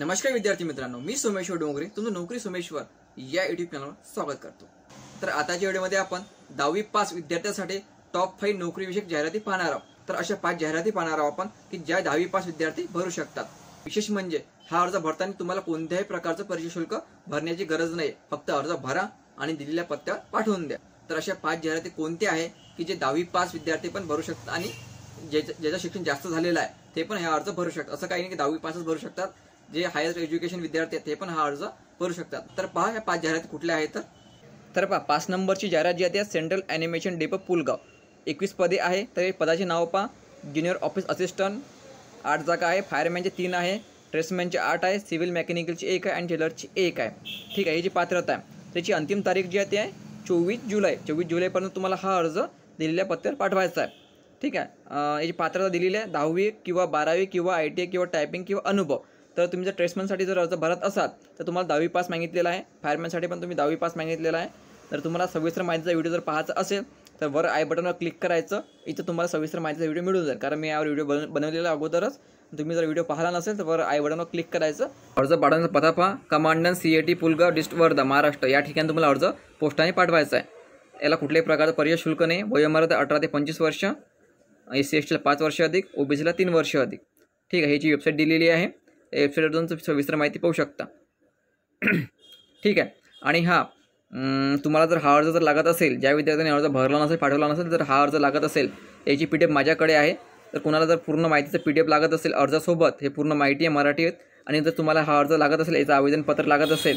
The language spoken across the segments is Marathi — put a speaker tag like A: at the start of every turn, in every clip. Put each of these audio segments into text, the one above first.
A: नमस्कार विद्यार्थी मित्रांनो मी सोमेश्वर डोंगरे तुमचं नोकरी सोमेश्वर या युट्यूब चॅनलवर स्वागत करतो तर आताच्या व्हिडिओमध्ये आपण दहावी पास विद्यार्थ्यांसाठी टॉप फाईव्ह नोकरीविषयक जाहिराती पाहणार आहोत तर अशा पाच जाहिराती पाहणार आहोत आपण की ज्या दहावी पास विद्यार्थी भरू शकतात विशेष म्हणजे हा अर्ज भरताना तुम्हाला कोणत्याही प्रकारचं परीक्षा शुल्क भरण्याची गरज नाही फक्त अर्ज भरा आणि दिलेल्या पत्त्यावर पाठवून द्या तर अशा पाच जाहिराती कोणत्या आहे की जे दहावी पास विद्यार्थी पण भरू शकतात आणि ज्याचं शिक्षण जास्त झालेलं आहे ते पण हे अर्ज भरू शकतात असं काही नाही की दहावी पासच भरू शकतात जे हायर एज्युकेशन विद्यार्थी आहेत ते पण हा अर्ज करू शकतात तर पहा ह्या पाच जाहिराती कुठल्या आहेत तर तर पहा पाच नंबरची जाहिरात जी आहे सेंट्रल ॲनिमेशन डेप पुलगाव एकवीस पदे आहे तर हे पदाचे नाव पहा ज्युनियर ऑफिस असिस्टंट आठ जागा आहे फायरमॅनचे तीन आहे ट्रेसमॅनचे आठ आहे सिव्हिल मेकॅनिकलची एक आहे आणि टेलरची एक आहे ठीक आहे ही जी पात्रता आहे त्याची अंतिम तारीख जी आहे ती आहे चोवीस जुलै चोवीस जुलैपर्यंत तुम्हाला हा अर्ज दिलेल्या पत्त्यावर पाठवायचा आहे ठीक आहे याची पात्रता दिलेली आहे दहावी किंवा बारावी किंवा आय टी आय किंवा टायपिंग किंवा अनुभव तर तुम्ही जर ट्रेसमॅनसाठी जर अर्ज भरत असाल तर तुम्हाला दहावी पास मागितलेला आहे फायरमॅनसाठी पण तुम्ही दहावी पास मागितलेला आहे तर तुम्हाला सविस्तर माहितीचा व्हिडिओ जर पाहायचा असेल तर वर आय बटनवर क्लिक करायचं इथं तुम्हाला सविस्तर माहितीचा व्हिडिओ मिळून जाईल कारण मी यावर व्हिडिओ बन बनवलेला अगोदरच तुम्ही जर व्हिडिओ पाहिला नसेल तर वर आय बटनवर क्लिक करायचं अर्ज पाठवण्याचा पथा पहा commandant C A T Pulgaon district Wardha Maharashtra या ठिकाणी तुम्हाला अर्ज पोस्टाने पाठवायचा आहे याला कुठल्याही प्रकारचं पर्याय शुल्क नाही वयोमर्यादा अठरा ते पंचवीस वर्ष एस सी एस टीला पाच वर्ष अधिक सीला तीन वर्ष अधिक ठीक आहे ह्याची वेबसाईट दिलेली आहे वेबसाईटवर जाऊन सविस्तर माहिती पाहू शकता ठीक आहे आणि हा तुम्हाला जर हा अर्ज जर लागत असेल ज्या विद्यार्थ्यांनी अर्ज भरला नसेल पाठवला नसेल तर हा अर्ज लागत असेल याची पी डी एफ माझ्याकडे आहे तर कुणाला जर पूर्ण माहितीचं पी डी एफ लागत असेल अर्जासोबत हे पूर्ण माहिती आहे मराठीत आणि जर तुम्हाला हा अर्ज लागत असेल याचं आवेदनपत्र लागत असेल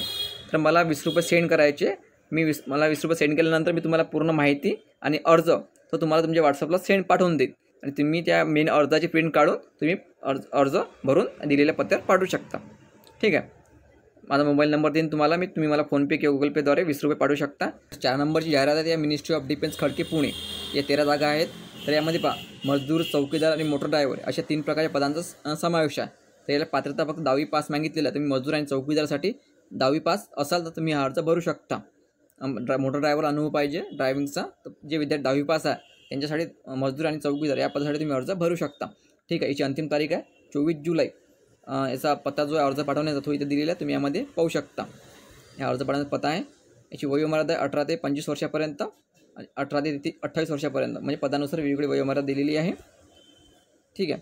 A: तर मला वीस रुपये सेंड करायचे मी वीस मला वीस रुपये सेंड केल्यानंतर मी तुम्हाला पूर्ण माहिती आणि अर्ज तो तुम्हाला तुमच्या व्हॉट्सअपला सेंड पाठवून देईल आणि तुम्ही त्या मेन अर्जाची प्रिंट काढून तुम्ही अर्ज अर्ज भरून दिलेल्या पत्त्यावर पाठवू शकता ठीक आहे माझा मोबाईल नंबर देईन तुम्हाला मी तुम्ही मला फोनपे किंवा गुगल पेद्वारे वीस रुपये पाठवू शकता चार नंबरची जाहिरात आहे या ministry of defence Khadke Pune या तेरा जागा आहेत तर यामध्ये पा मजदूर चौकीदार आणि मोटर ड्रायव्हर अशा तीन प्रकारच्या पदांचा समावेश आहे तर याला पात्रता फक्त दहावी पास मागितलेला तुम्ही मजदूर आणि चौकीदारसाठी दहावी पास असाल तर तुम्ही हा अर्ज भरू शकता मोटर ड्रायव्हर अनुभव पाहिजे ड्रायव्हिंगचा जे विद्यार्थी दहावी पास आहे त्यांच्यासाठी मजदूर आणि चौकीदार या पदासाठी तुम्ही अर्ज भरू शकता ठीक आहे याची अंतिम तारीख आहे चोवीस जुलै याचा पत्ता जो आहे अर्ज पाठवण्याचा तो इथे दिलेला आहे तुम्ही यामध्ये पाहू शकता ह्या अर्ज पाठवण्याचा पत्ता आहे याची वयोमर्यादा आहे अठरा ते पंचवीस वर्षापर्यंत अठरा ते अठ्ठावीस वर्षापर्यंत म्हणजे पदानुसार वेगवेगळी वयोमर्यादा दिलेली आहे ठीक आहे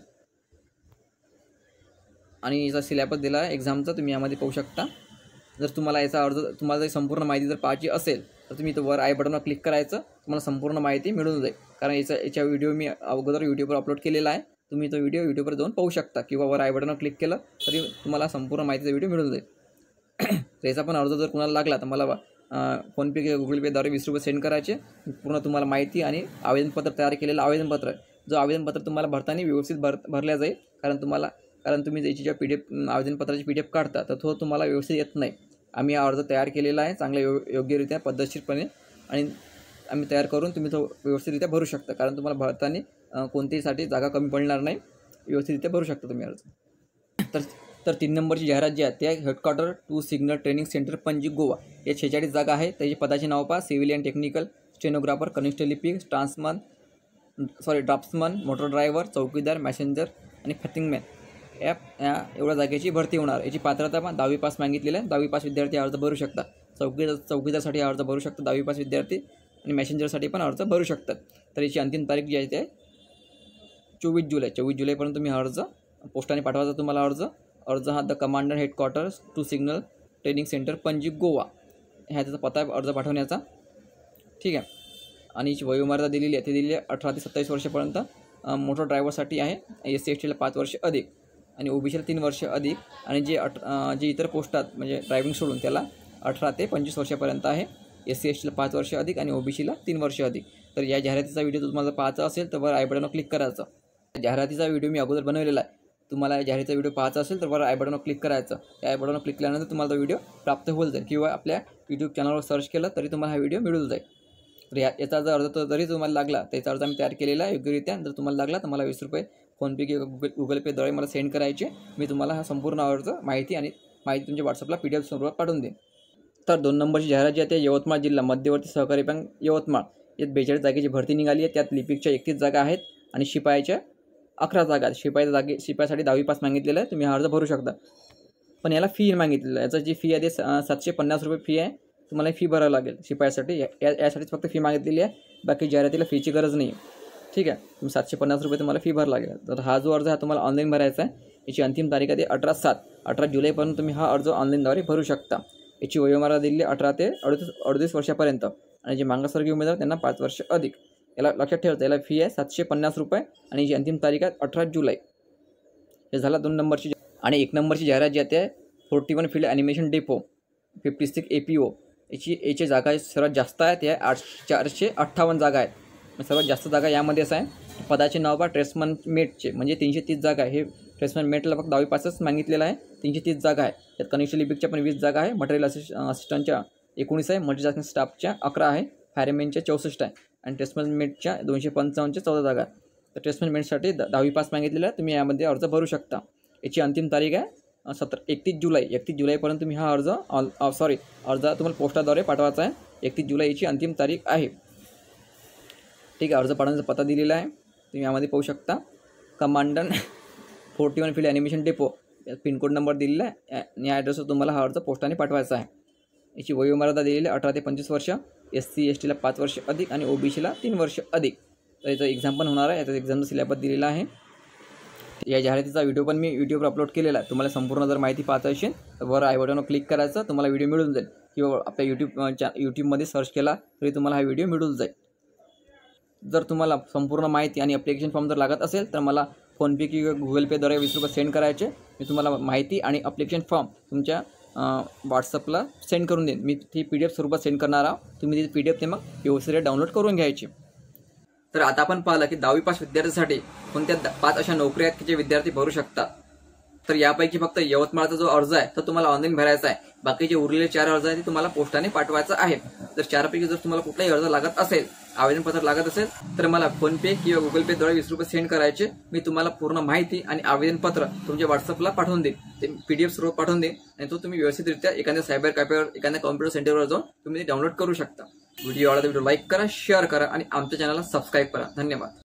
A: आणि याचा सिलेबस दिला आहे एक्झामचा तुम्ही यामध्ये पाहू शकता जर तुम्हाला याचा अर्ज तुम्हाला जर संपूर्ण माहिती जर पाहायची असेल तर तुम्ही इथं वर आय बटनवर क्लिक करायचं तुम्हाला संपूर्ण माहिती मिळून जाईल कारण याचा याच्या व्हिडिओ मी अगोदर यूट्यूबवर अपलोड केलेला आहे तुम्ही तो व्हिडिओ यूट्यूबवर जाऊन पाहू शकता किंवा वर आय बटनवर क्लिक केलं तरी तुम्हाला संपूर्ण माहितीचा व्हिडिओ मिळून जाईल तर याचा पण अर्ज जर कुणाला लागला तर मला फोनपे किंवा गुगल पेद्वारे वीस रुपये सेंड करायचे पूर्ण तुम्हाला माहिती आणि आवेदनपत्र तयार केलेलं आवेदनपत्र जो आवेदनपत्र तुम्हाला भरताना व्यवस्थित भर भरल्या जाईल कारण तुम्हाला कारण तुम्ही ज्याची ज्या पी डी एफ आवेदनपत्राची पी डी एफ काढता तर तो तुम्हाला व्यवस्थित येत नाही आम्ही हा अर्ज तयार केलेला आहे चांगल्या यो योग्यरित्या पद्धतशीरपणे आणि आम्ही तयार करून तुम्ही तो व्यवस्थितरित्या भरू शकता कारण तुम्हाला भरताना साठी जागा कमी पडणार नाही व्यवस्थितरित्या भरू शकता तुम्ही अर्ज तर तर तीन नंबरची जाहिरात जी आहे त्या headquarter two signal training centre Panaji Goa या शेहेचाळीस जागा आहे त्याचे पदाचे नाव पहा सिव्हिलियन टेक्निकल स्टेनोग्राफर कनिष्ठ लिपिक tradesman sorry draftsman motor driver चौकीदार मॅसेंजर आणि फॅथिंगमॅन या एवढ्या जागेची भरती होणार याची पात्रता पण दहावी पास मागितलेली आहे दहावी पास विद्यार्थी अर्ज भरू शकतात चौकी चौकीदारसाठी अर्ज भरू शकतात दहावी पास विद्यार्थी आणि मॅसेंजरसाठी पण अर्ज भरू शकतात तर याची अंतिम तारीख जी आहे ते चोवीस जुलै चोवीस जुलैपर्यंत तुम्ही अर्ज पोस्टाने पाठवायचा तुम्हाला अर्ज अर्ज हा the commander headquarters two signal training centre Panaji Goa ह्या त्याचा पत्ता अर्ज पाठवण्याचा ठीक आहे आणि जी वयोमर्यादा दिलेली आहे ते दिलेली आहे अठरा ते सत्तावीस वर्षापर्यंत मोटर ड्रायव्हरसाठी आहे एस सी एस टीला पाच वर्ष अधिक आणि ओबीसीला तीन वर्ष अधिक आणि जे अठ जे इतर पोस्टात म्हणजे ड्रायव्हिंग सोडून त्याला अठरा ते पंचवीस वर्षापर्यंत आहे एस सी एस टीला पाच वर्ष अधिक आणि ओबीसीला तीन वर्ष अधिक तर या जाहिरातीचा व्हिडिओ तुम्हाला पाहायचा असेल तर वर आय बटनवर क्लिक करायचं जाहिरातीचा व्हिडिओ मी अगोदर बनवलेला आहे तुम्हाला या जाहिरातीचा व्हिडिओ पाहायचा असेल तर वर आय बटनवर क्लिक करायचं त्या आय बटनवर क्लिक केल्यानंतर तुम्हाला तो व्हिडिओ प्राप्त होईल जाईल किंवा आपल्या यूट्यूब चॅनलवर सर्च केलं तरी तुम्हाला हा व्हिडिओ मिळून जाईल तर या याचा जर अर्ज तर जरी तुम्हाला लागला त्याचा अर्ज आम्ही तयार केलेला आहे योग्यरित्या जर तुम्हाला लागला तर मला वीस रुपये फोनपे किंवा गुगल गुगल पेद्वारे मला सेंड करायचे मी तुम्हाला हा संपूर्ण अर्ज माहिती आणि माहिती तुमच्या व्हॉट्सअपला पी डी एफ स्वरूपात पाठवून देईन तर दोन नंबरची जाहिरात जी आहे ते यवतमाळ जिल्हा मध्यवर्ती सहकारी बँक यवतमाळ यात बेचाळीस जागेची भरती निघाली आहे त्यात लिपिकच्या एकतीस जागा आहेत आणि शिपायाच्या अकरा जागा आहेत शिपायाच्या जागे शिपायासाठी दहावी पास मागितलेलं आहे तुम्ही हा अर्ज भरू शकता पण याला फी मागितलेलं याचं जी फी आहे ते सातशे पन्नास रुपये फी आहे तुम्हाला फी भरावं लागेल शिपायासाठी या यासाठीच फक्त फी मागितलेली आहे बाकी जाहिरातीला फीची गरज नाही ठीक आहे तुम्ही सातशे पन्नास रुपये तुम्हाला फी भरला लागेल तर हा जो अर्ज हा तुम्हाला ऑनलाईन भरायचा आहे याची अंतिम तारीख आहे अठरा सात अठरा जुलैपर्यंत तुम्ही हा अर्ज ऑनलाईनद्वारे भरू शकता याची वयोमर्यादा दिली अठरा ते अडतीस अडतीस वर्षापर्यंत आणि जे मागासवर्गीय उमेदवार त्यांना पाच वर्ष अधिक याला लक्षात ठेवतं याला फी आहे सातशे पन्नास रुपये आणि जी अंतिम तारीख आहे अठरा जुलै हे झाला दोन नंबरची आणि एक नंबरची जाहिरात जी आहे forty one field ammunition depot fifty six A P O याची याची जागा सर्वात जास्त आहे ते आठ चारशे अठ्ठावन्न जागा आहेत सर्वात जास्त जागा यामध्येच आहे पदाचे नाव बा ट्रेसमन मेटचे म्हणजे तीनशे तीस जागा आहे हे ट्रेसमन मेटला फक्त दहावी पासच मागितलेलं आहे तीनशे तीस जागा आहे त्यात कनिष्ठ लिपिकच्या पण वीस जागा आहे मटेरियल असिस्ट असिस्टंटच्या एकोणीस आहे मल्टीटास्किंग स्टाफच्या अकरा आहे फायरमॅनच्या चौसष्ट आहे आणि ट्रेसमन मेटच्या दोनशे पंचावन्नच्या चौदा जागा आहे तर ट्रेसमन मेटसाठी द दहावी पास मागितलेला आहे तुम्ही यामध्ये अर्ज भरू शकता याची अंतिम तारीख आहे सतरा एकतीस जुलै एकतीस जुलैपर्यंत तुम्ही हा अर्ज ऑल सॉरी अर्ज तुम्हाला पोस्टाद्वारे पाठवायचा आहे एकतीस जुलै याची अंतिम तारीख आहे ठीक आहे अर्ज पाठवण्याचा पत्ता दिलेला आहे तुम्ही यामध्ये पाहू शकता commandant forty one field ammunition depot pin code number दिलेला आहे या ॲड्रेसवर तुम्हाला हा अर्ज पोस्टाने पाठवायचा आहे याची वयोमर्यादा दिलेली आहे अठरा ते पंचवीस वर्ष एस सी एस टीला पाच वर्ष अधिक आणि ओ बी सीला तीन वर्ष अधिक तर याचं एक्झाम पण होणार आहे याचा एक्झामचा सिलेबस दिलेला आहे या जाहिरातीचा व्हिडिओ पण मी यूट्यूबवर अपलोड केलेला आहे तुम्हाला संपूर्ण जर माहिती पाहता असेल तर वर आय बटनवर क्लिक करायचं तुम्हाला व्हिडिओ मिळून जाईल किंवा आपल्या यूट्यूब चॅ यूट्यूबमध्ये सर्च केला तरी तुम्हाला हा व्हिडिओ मिळून जाईल जर तुम्हाला संपूर्ण माहिती आणि अप्लिकेशन फॉर्म जर लागत असेल तर मला फोनपे किंवा गुगल पेद्वारे वीस रुपये सेंड करायचे मी तुम्हाला माहिती आणि अप्लिकेशन फॉर्म तुमच्या व्हॉट्सअपला सेंड करून देईन मी ती पी डी एफ स्वरूपात सेंड करणार आहोत तुम्ही ती पी डी एफ ते मग व्यवस्थित डाउनलोड करून घ्यायची तर आता आपण पाहिलं की दहावी पास विद्यार्थ्यांसाठी कोणत्या पाच अशा नोकऱ्या आहेत की जे विद्यार्थी भरू शकतात तर यापैकी फक्त यवतमाळचा जो अर्ज आहे तो तुम्हाला ऑनलाईन भरायचा आहे बाकीचे उरलेले चार अर्ज आहे ते तुम्हाला पोस्टाने पाठवायचा आहे तर चारपैकी जर तुम्हाला कुठलाही अर्ज लागत असेल आवेदनपत्र लागत असेल तर मला फोनपे किंवा गुगल पे द्वारे वीस रुपये सेंड करायचे मी तुम्हाला पूर्ण माहिती आणि आवेदनपत्र तुमच्या व्हॉट्सअपला पाठवून देईन ते पीडीएफ स्वरूप पाठवून देईन आणि तो तुम्ही व्यवस्थितरित्या एखाद्या सायबर कॅफेवर एखाद्या कॉम्प्युटर सेंटरवर जाऊन तुम्ही डाउनलोड करू शकता व्हिडिओ आवडला व्हिडिओ लाईक करा शेअर करा आणि आमच्या चॅनलला सबस्क्राईब करा धन्यवाद